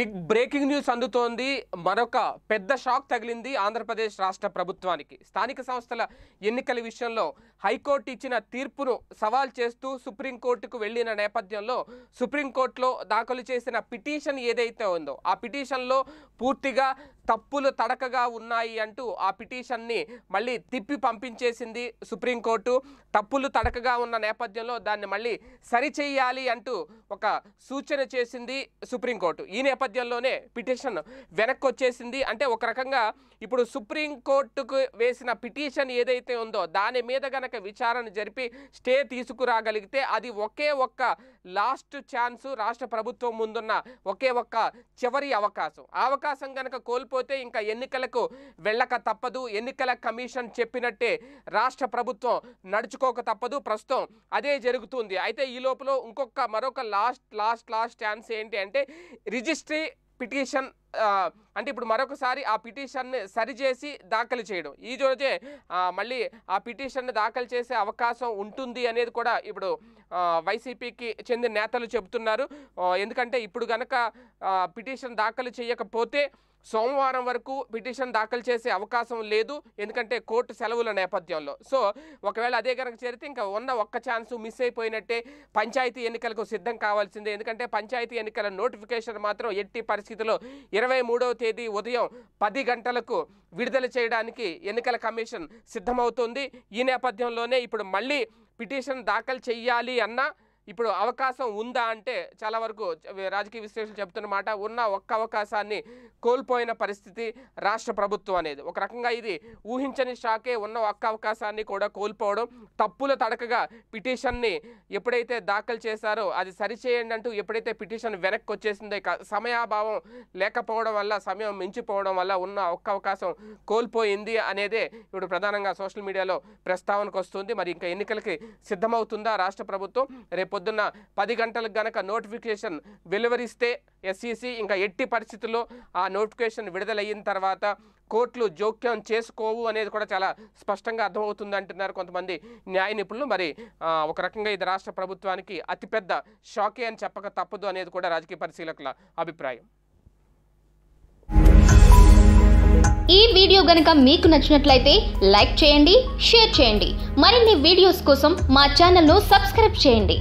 big breaking news అందుతోంది మరొక పెద్ద షాక్ తగిలింది ఆంధ్రప్రదేశ్ రాష్ట్ర ప్రభుత్వానికి స్థానిక సంస్థల ఎన్నికల విషయంలో హైకోర్టు ఇచ్చిన తీర్పును సవాల్ చేస్తూ సుప్రీంకోర్టుకు వెళ్ళిన నేపథ్యంలో సుప్రీంకోర్టులో దాఖలు చేసిన పిటిషన్ ఏదైతే ఉందో ఆ పిటిషన్లో పూర్తిగా తప్పులు తడకగా ఉన్నాయి అంటూ ఆ పిటిషన్ని మళ్ళీ తిప్పి పంపించేసింది సుప్రీంకోర్టు తప్పులు తడకగా ఉన్న నేపథ్యంలో దాన్ని మళ్ళీ సరిచేయాలి అంటూ ఒక సూచన చేసింది సుప్రీంకోర్టు ఈ నేపథ్యంలోనే పిటిషన్ వెనక్కి వచ్చేసింది అంటే ఒక రకంగా ఇప్పుడు సుప్రీంకోర్టుకు వేసిన పిటిషన్ ఏదైతే ఉందో దాని మీద గనక విచారణ జరిపి స్టే తీసుకురాగలిగితే అది ఒకే ఒక్క లాస్ట్ ఛాన్సు రాష్ట్ర ప్రభుత్వం ముందున్న ఒకే ఒక్క చివరి అవకాశం అవకాశం గనక కోల్పో లేకపోతే ఇంకా ఎన్నికలకు వెళ్ళక తప్పదు ఎన్నికల కమిషన్ చెప్పినట్టే రాష్ట్ర ప్రభుత్వం నడుచుకోక తప్పదు ప్రస్తుతం అదే జరుగుతుంది అయితే ఈ లోపల ఇంకొక మరొక లాస్ట్ లాస్ట్ లాస్ట్ ఛాన్స్ ఏంటి అంటే రిజిస్ట్రీ పిటిషన్ అంటే ఇప్పుడు మరొకసారి ఆ పిటిషన్ని సరిచేసి దాఖలు చేయడం ఈ రోజే మళ్ళీ ఆ పిటిషన్ దాఖలు చేసే అవకాశం ఉంటుంది అనేది కూడా ఇప్పుడు వైసీపీకి చెందిన నేతలు చెబుతున్నారు ఎందుకంటే ఇప్పుడు కనుక పిటిషన్ దాఖలు చేయకపోతే సోమవారం వరకు పిటిషన్ దాఖలు చేసే అవకాశం లేదు ఎందుకంటే కోర్టు సెలవుల నేపథ్యంలో సో ఒకవేళ అదే కనుక చేరితే ఇంకా ఉన్న ఒక్క ఛాన్స్ మిస్ అయిపోయినట్టే పంచాయతీ ఎన్నికలకు సిద్ధం కావాల్సిందే ఎందుకంటే పంచాయతీ ఎన్నికల నోటిఫికేషన్ మాత్రం ఎట్టి పరిస్థితిలో ఇరవై మూడవ తేదీ ఉదయం పది గంటలకు విడుదల చేయడానికి ఎన్నికల కమిషన్ సిద్ధమవుతుంది ఈ నేపథ్యంలోనే ఇప్పుడు మళ్ళీ పిటిషన్ దాఖలు చేయాలి అన్న ఇప్పుడు అవకాశం ఉందా అంటే చాలా వరకు రాజకీయ విశ్లేషణ చెబుతున్నమాట ఉన్న ఒక్క అవకాశాన్ని కోల్పోయిన పరిస్థితి రాష్ట్ర ప్రభుత్వం అనేది ఒక రకంగా ఇది ఊహించని షాకే ఉన్న ఒక్క అవకాశాన్ని కూడా కోల్పోవడం తప్పుల తడకగా పిటిషన్ని ఎప్పుడైతే దాఖలు చేశారో అది సరిచేయండి అంటూ ఎప్పుడైతే పిటిషన్ వెనక్కి వచ్చేసిందో సమయాభావం లేకపోవడం వల్ల సమయం మించిపోవడం వల్ల ఉన్న ఒక్క అవకాశం కోల్పోయింది అనేదే ఇప్పుడు ప్రధానంగా సోషల్ మీడియాలో ప్రస్తావనకు వస్తుంది మరి ఇంకా ఎన్నికలకి సిద్ధమవుతుందా రాష్ట్ర ప్రభుత్వం రేపు పొద్దున్న పది గంటలకు గనక నోటిఫికేషన్ వెలువరిస్తే ఎస్ఈసి ఇంకా ఎట్టి పరిస్థితుల్లో ఆ నోటిఫికేషన్ విడుదలైన తర్వాత కోర్టులు జోక్యం చేసుకోవు అనేది కూడా చాలా స్పష్టంగా అర్థమవుతుంది అంటున్నారు కొంతమంది న్యాయ నిపుణులు మరి ఒక రకంగా ఇది రాష్ట్ర ప్రభుత్వానికి అతిపెద్ద షాకే అని చెప్పక తప్పదు అనేది కూడా రాజకీయ పరిశీలకుల అభిప్రాయం ఈ వీడియో గనుక మీకు నచ్చినట్లయితే లైక్ చేయండి షేర్ చేయండి మరిన్ని వీడియోస్ కోసం మా ఛానల్ను సబ్స్క్రైబ్ చేయండి